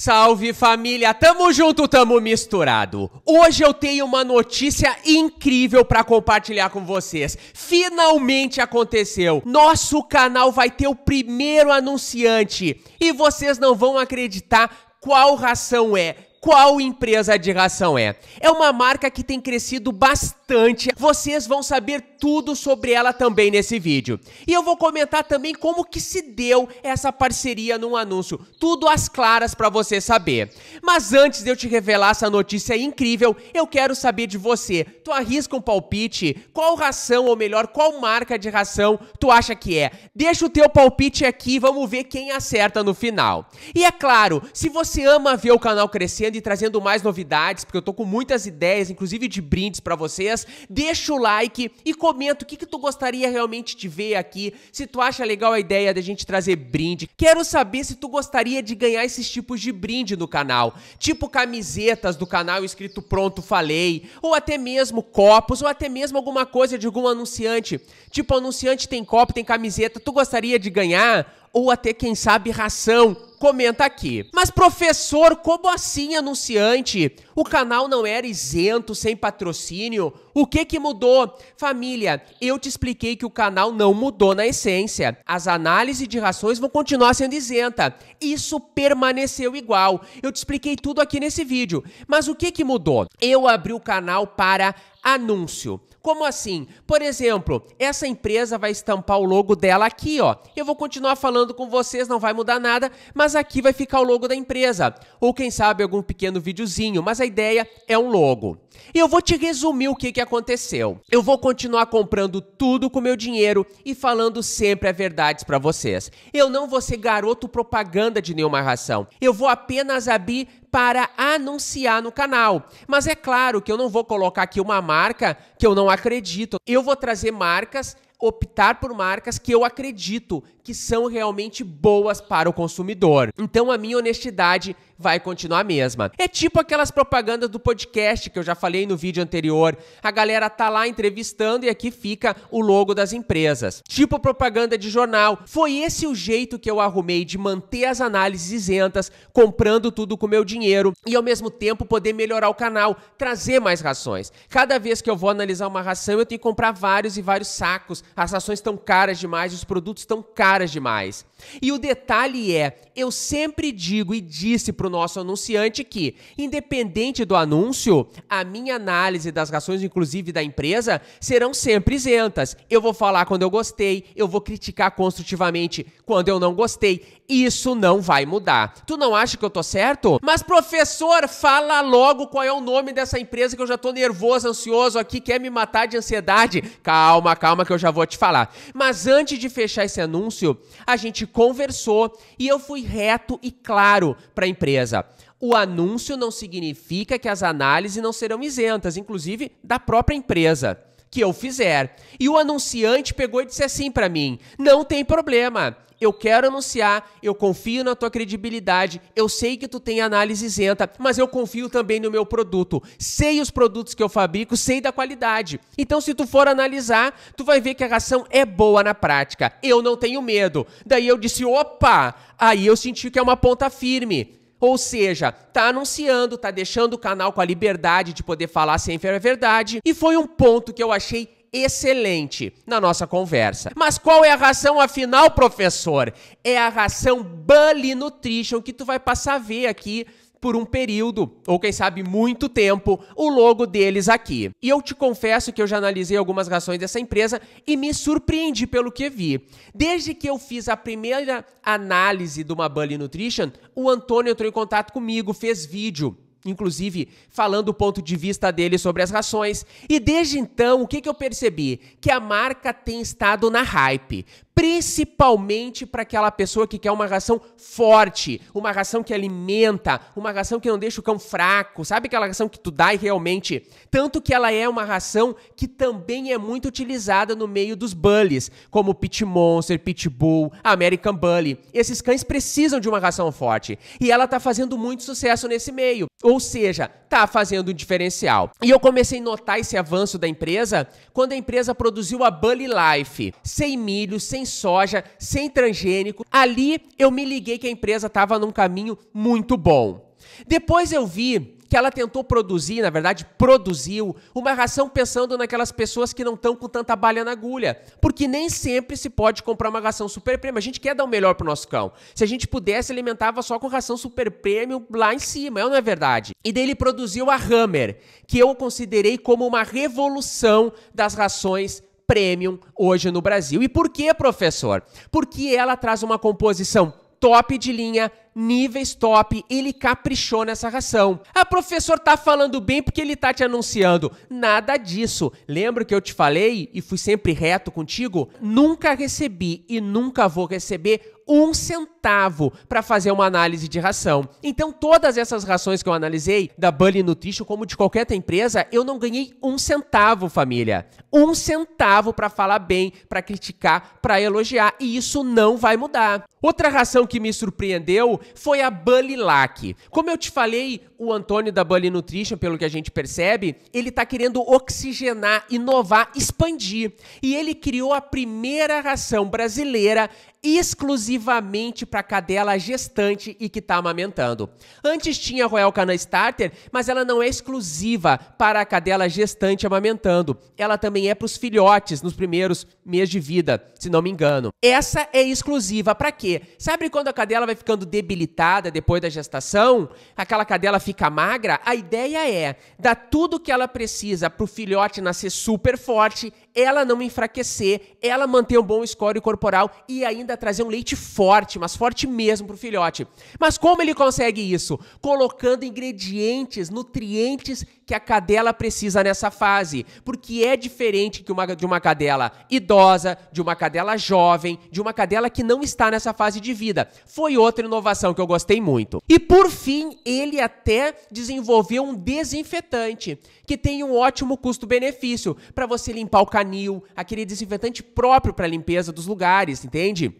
Salve família, tamo junto, tamo misturado. Hoje eu tenho uma notícia incrível para compartilhar com vocês. Finalmente aconteceu. Nosso canal vai ter o primeiro anunciante e vocês não vão acreditar qual ração é qual empresa de ração é. É uma marca que tem crescido bastante. Vocês vão saber tudo sobre ela também nesse vídeo. E eu vou comentar também como que se deu essa parceria num anúncio, tudo às claras para você saber. Mas antes de eu te revelar essa notícia incrível, eu quero saber de você. Tu arrisca um palpite? Qual ração, ou melhor, qual marca de ração tu acha que é? Deixa o teu palpite aqui, vamos ver quem acerta no final. E é claro, se você ama ver o canal crescendo e trazendo mais novidades, porque eu tô com muitas ideias, inclusive de brindes para vocês, deixa o like e comenta comenta o que, que tu gostaria realmente de ver aqui, se tu acha legal a ideia da gente trazer brinde. Quero saber se tu gostaria de ganhar esses tipos de brinde no canal, tipo camisetas do canal escrito pronto falei, ou até mesmo copos, ou até mesmo alguma coisa de algum anunciante. Tipo, anunciante tem copo, tem camiseta, tu gostaria de ganhar? ou até, quem sabe, ração. Comenta aqui. Mas, professor, como assim anunciante? O canal não era isento, sem patrocínio? O que que mudou? Família, eu te expliquei que o canal não mudou na essência. As análises de rações vão continuar sendo isenta. Isso permaneceu igual. Eu te expliquei tudo aqui nesse vídeo. Mas o que que mudou? Eu abri o canal para anúncio. Como assim? Por exemplo, essa empresa vai estampar o logo dela aqui, ó. Eu vou continuar falando com vocês, não vai mudar nada, mas aqui vai ficar o logo da empresa. Ou quem sabe algum pequeno videozinho, mas a ideia é um logo. E eu vou te resumir o que, que aconteceu. Eu vou continuar comprando tudo com meu dinheiro e falando sempre a verdade para vocês. Eu não vou ser garoto propaganda de nenhuma ração. Eu vou apenas abrir para anunciar no canal. Mas é claro que eu não vou colocar aqui uma marca que eu não acredito. Eu vou trazer marcas optar por marcas que eu acredito que são realmente boas para o consumidor. Então a minha honestidade vai continuar a mesma. É tipo aquelas propagandas do podcast que eu já falei no vídeo anterior. A galera tá lá entrevistando e aqui fica o logo das empresas. Tipo propaganda de jornal. Foi esse o jeito que eu arrumei de manter as análises isentas, comprando tudo com meu dinheiro e ao mesmo tempo poder melhorar o canal, trazer mais rações. Cada vez que eu vou analisar uma ração, eu tenho que comprar vários e vários sacos. As rações estão caras demais, os produtos estão caras demais. E o detalhe é, eu sempre digo e disse para o nosso anunciante que, independente do anúncio, a minha análise das ações, inclusive da empresa, serão sempre isentas. Eu vou falar quando eu gostei, eu vou criticar construtivamente quando eu não gostei. Isso não vai mudar. Tu não acha que eu tô certo? Mas professor, fala logo qual é o nome dessa empresa que eu já tô nervoso, ansioso aqui, quer me matar de ansiedade. Calma, calma que eu já vou te falar. Mas antes de fechar esse anúncio, a gente conversou e eu fui reto e claro para a empresa. O anúncio não significa que as análises não serão isentas, inclusive da própria empresa que eu fizer. E o anunciante pegou e disse assim para mim: não tem problema. Eu quero anunciar, eu confio na tua credibilidade, eu sei que tu tem análise isenta, mas eu confio também no meu produto. Sei os produtos que eu fabrico, sei da qualidade. Então, se tu for analisar, tu vai ver que a ração é boa na prática. Eu não tenho medo. Daí eu disse: opa! Aí eu senti que é uma ponta firme. Ou seja, tá anunciando, tá deixando o canal com a liberdade de poder falar sempre a verdade. E foi um ponto que eu achei excelente na nossa conversa. Mas qual é a ração afinal, professor? É a ração Bully Nutrition que tu vai passar a ver aqui por um período, ou quem sabe muito tempo, o logo deles aqui. E eu te confesso que eu já analisei algumas rações dessa empresa e me surpreendi pelo que vi. Desde que eu fiz a primeira análise de uma Bully Nutrition, o Antônio entrou em contato comigo, fez vídeo inclusive falando o ponto de vista dele sobre as rações. E desde então, o que, que eu percebi? Que a marca tem estado na hype principalmente para aquela pessoa que quer uma ração forte, uma ração que alimenta, uma ração que não deixa o cão fraco, sabe aquela ração que tu dá e realmente? Tanto que ela é uma ração que também é muito utilizada no meio dos bullies, como Pit Monster, bull, American Bully. Esses cães precisam de uma ração forte e ela tá fazendo muito sucesso nesse meio, ou seja, tá fazendo um diferencial. E eu comecei a notar esse avanço da empresa quando a empresa produziu a Bully Life, sem milho, sem soja, sem transgênico. Ali eu me liguei que a empresa estava num caminho muito bom. Depois eu vi que ela tentou produzir, na verdade, produziu uma ração pensando naquelas pessoas que não estão com tanta balha na agulha. Porque nem sempre se pode comprar uma ração super prêmio. A gente quer dar o melhor pro nosso cão. Se a gente pudesse, alimentava só com ração super prêmio lá em cima, é não é verdade? E dele produziu a Hammer, que eu considerei como uma revolução das rações premium hoje no Brasil. E por que, professor? Porque ela traz uma composição top de linha, níveis top, ele caprichou nessa ração. A ah, professor tá falando bem porque ele tá te anunciando. Nada disso. Lembra que eu te falei e fui sempre reto contigo? Nunca recebi e nunca vou receber um centavo para fazer uma análise de ração. Então, todas essas rações que eu analisei, da Bully Nutrition, como de qualquer outra empresa, eu não ganhei um centavo, família. Um centavo para falar bem, para criticar, para elogiar. E isso não vai mudar. Outra ração que me surpreendeu foi a Bully Lac. Como eu te falei, o Antônio da Bully Nutrition, pelo que a gente percebe, ele está querendo oxigenar, inovar, expandir. E ele criou a primeira ração brasileira exclusivamente para cadela gestante e que está amamentando. Antes tinha a Royal Canin Starter, mas ela não é exclusiva para a cadela gestante amamentando. Ela também é para os filhotes nos primeiros meses de vida, se não me engano. Essa é exclusiva para quê? Sabe quando a cadela vai ficando debilitada depois da gestação? Aquela cadela fica magra? A ideia é dar tudo o que ela precisa para o filhote nascer super forte ela não enfraquecer, ela manter um bom score corporal e ainda trazer um leite forte, mas forte mesmo para o filhote. Mas como ele consegue isso? Colocando ingredientes, nutrientes que a cadela precisa nessa fase, porque é diferente que uma, de uma cadela idosa, de uma cadela jovem, de uma cadela que não está nessa fase de vida. Foi outra inovação que eu gostei muito. E por fim, ele até desenvolveu um desinfetante que tem um ótimo custo-benefício para você limpar o canil, aquele desinfetante próprio para limpeza dos lugares, entende?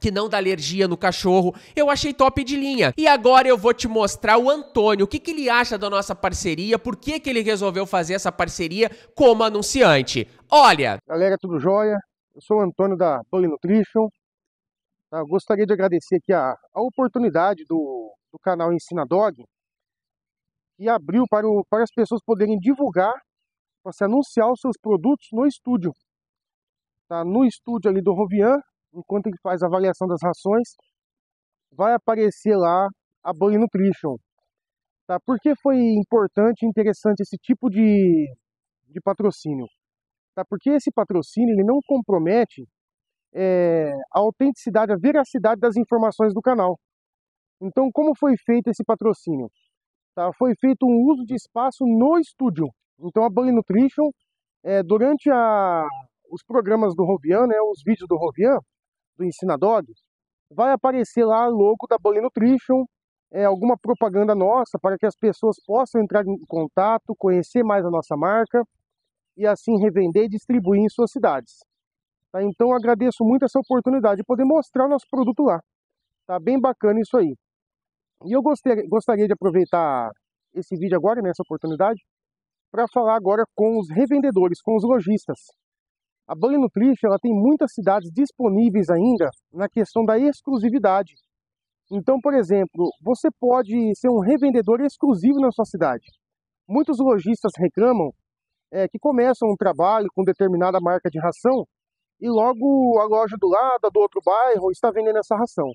que não dá alergia no cachorro. Eu achei top de linha. E agora eu vou te mostrar o Antônio, o que, que ele acha da nossa parceria, por que, que ele resolveu fazer essa parceria como anunciante. Olha! Galera, tudo jóia? Eu sou o Antônio da Bully Nutrition. Tá, eu gostaria de agradecer aqui a, a oportunidade do, do canal Ensina Dog, que abriu para, o, para as pessoas poderem divulgar você anunciar os seus produtos no estúdio. Tá? No estúdio ali do Rovian, enquanto ele faz a avaliação das rações, vai aparecer lá a Bully Nutrition. Tá? Por que foi importante e interessante esse tipo de, de patrocínio? Tá? Porque esse patrocínio ele não compromete é, a autenticidade, a veracidade das informações do canal. Então, como foi feito esse patrocínio? Tá? Foi feito um uso de espaço no estúdio. Então a Bully Nutrition, é, durante a, os programas do Rovian, né, os vídeos do Rovian, do Ensinadores, vai aparecer lá logo da Bully Nutrition, é, alguma propaganda nossa para que as pessoas possam entrar em contato, conhecer mais a nossa marca e assim revender e distribuir em suas cidades. Tá? Então agradeço muito essa oportunidade de poder mostrar o nosso produto lá. Tá bem bacana isso aí. E eu gostei, gostaria de aproveitar esse vídeo agora, nessa né, oportunidade, para falar agora com os revendedores, com os lojistas. A Bully Nutrition ela tem muitas cidades disponíveis ainda na questão da exclusividade. Então, por exemplo, você pode ser um revendedor exclusivo na sua cidade. Muitos lojistas reclamam é, que começam um trabalho com determinada marca de ração e logo a loja do lado, do outro bairro, está vendendo essa ração.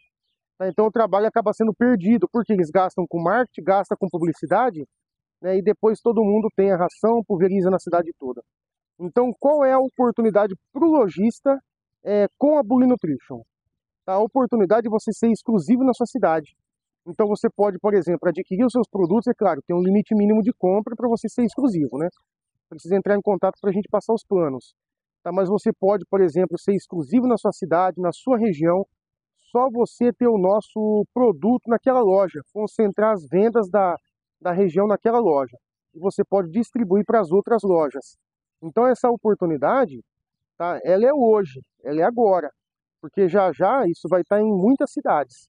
Tá, então o trabalho acaba sendo perdido, porque eles gastam com marketing, gastam com publicidade né, e depois todo mundo tem a ração, pulveriza na cidade toda. Então, qual é a oportunidade para o lojista é, com a Bully Nutrition? A oportunidade de é você ser exclusivo na sua cidade. Então, você pode, por exemplo, adquirir os seus produtos, é claro, tem um limite mínimo de compra para você ser exclusivo, né? Precisa entrar em contato para a gente passar os planos. Tá? Mas você pode, por exemplo, ser exclusivo na sua cidade, na sua região, só você ter o nosso produto naquela loja, concentrar as vendas da, da região naquela loja. E você pode distribuir para as outras lojas. Então essa oportunidade, tá? Ela é hoje, ela é agora, porque já já isso vai estar tá em muitas cidades.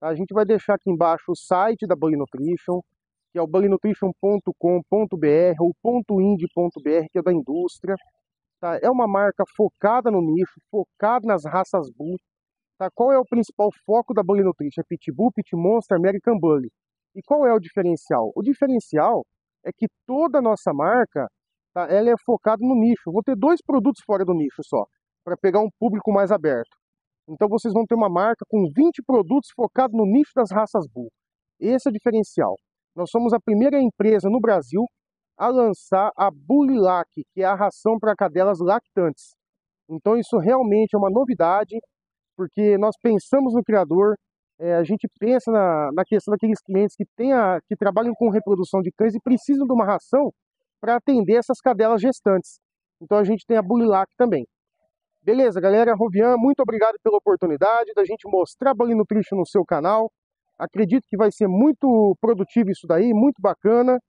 A gente vai deixar aqui embaixo o site da Bully Nutrition, que é o bullynutrition.com.br ou .ind.br, que é da indústria. Tá? É uma marca focada no nicho, focada nas raças Bull. Tá? Qual é o principal foco da Bully Nutrition? É Pitbull, Pit Monster, American Bully. E qual é o diferencial? O diferencial é que toda a nossa marca tá, ela é focada no nicho. Eu vou ter dois produtos fora do nicho só, para pegar um público mais aberto. Então vocês vão ter uma marca com 20 produtos focados no nicho das raças Bull. Esse é o diferencial. Nós somos a primeira empresa no Brasil a lançar a Bulilac, que é a ração para cadelas lactantes. Então isso realmente é uma novidade, porque nós pensamos no criador, é, a gente pensa na, na questão daqueles clientes que, tem a, que trabalham com reprodução de cães e precisam de uma ração para atender essas cadelas gestantes. Então a gente tem a Bulilac também. Beleza, galera? Rovian, muito obrigado pela oportunidade da gente mostrar Bolinutrition no seu canal. Acredito que vai ser muito produtivo isso daí, muito bacana.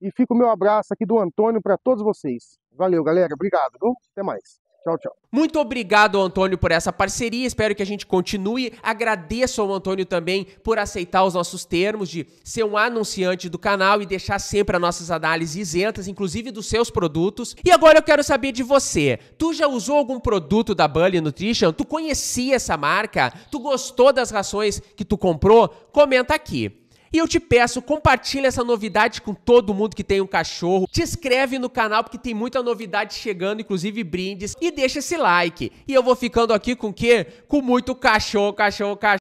E fica o meu abraço aqui do Antônio para todos vocês. Valeu, galera. Obrigado. Viu? Até mais. Tchau, tchau. Muito obrigado, Antônio, por essa parceria. Espero que a gente continue. Agradeço ao Antônio também por aceitar os nossos termos de ser um anunciante do canal e deixar sempre as nossas análises isentas, inclusive dos seus produtos. E agora eu quero saber de você. Tu já usou algum produto da Bully Nutrition? Tu conhecia essa marca? Tu gostou das rações que tu comprou? Comenta aqui. E eu te peço, compartilha essa novidade com todo mundo que tem um cachorro. Te inscreve no canal porque tem muita novidade chegando, inclusive brindes. E deixa esse like. E eu vou ficando aqui com o quê? Com muito cachorro, cachorro, cachorro.